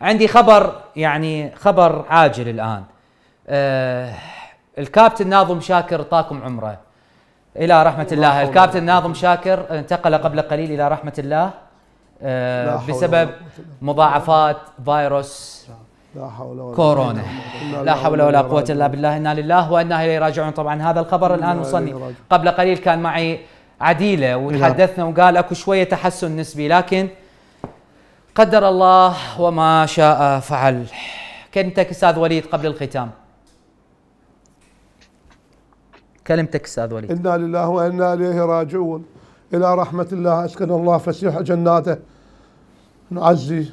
عندي خبر يعني خبر عاجل الان آه الكابتن ناظم شاكر طاكم عمره الى رحمه الله, الكابتن ناظم شاكر انتقل قبل قليل الى رحمه الله آه بسبب مضاعفات فيروس لا حول ولا كورونا لا حول ولا قوه الا بالله انا لله وانا اليه راجعون طبعا هذا الخبر الان وصلني قبل قليل كان معي عديله وتحدثنا وقال اكو شويه تحسن نسبي لكن قدر الله وما شاء فعل كلمتك استاذ وليد قبل الختام كلمتك استاذ وليد انا لله وانا اليه راجعون الى رحمه الله اسكن الله فسيح جناته نعزي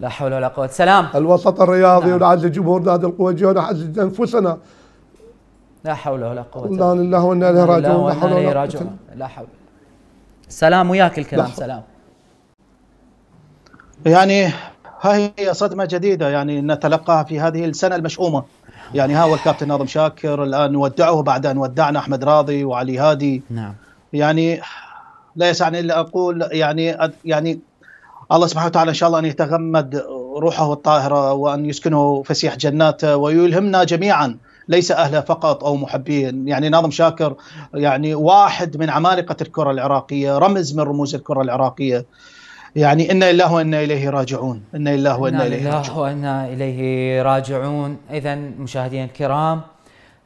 لا حول ولا قوه سلام الوسط الرياضي نعم. ونعزي جمهور نادي القوجي ونعزي انفسنا لا حول ولا قوه الا بالله وانا اليه راجعون لا حول ولا قوه سلام وياك الكلام سلام يعني ها هي صدمه جديده يعني نتلقاها في هذه السنه المشؤومه يعني ها هو الكابتن ناظم شاكر الان نودعه بعد ان ودعنا احمد راضي وعلي هادي نعم يعني لا يسعني الا اقول يعني يعني الله سبحانه وتعالى ان شاء الله ان يتغمد روحه الطاهره وان يسكنه فسيح جناته ويلهمنا جميعا ليس اهله فقط او محبين يعني ناظم شاكر يعني واحد من عمالقه الكره العراقيه رمز من رموز الكره العراقيه يعني انا لله وانا اليه راجعون انا لله وانا اليه راجعون لله وانا اليه راجعون اذا مشاهدينا الكرام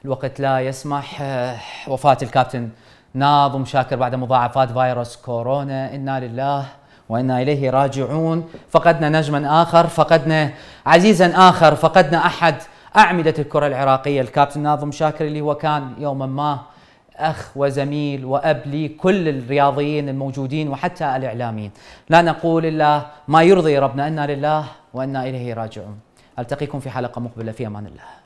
الوقت لا يسمح وفاه الكابتن ناظم شاكر بعد مضاعفات فيروس كورونا انا لله وانا اليه راجعون فقدنا نجما اخر فقدنا عزيزا اخر فقدنا احد اعمده الكره العراقيه الكابتن ناظم شاكر اللي هو كان يوما ما أخ وزميل وأب لكل الرياضيين الموجودين وحتى الإعلاميين لا نقول إلا ما يرضي ربنا إنا لله وإنا إليه راجعون ألتقيكم في حلقة مقبلة في أمان الله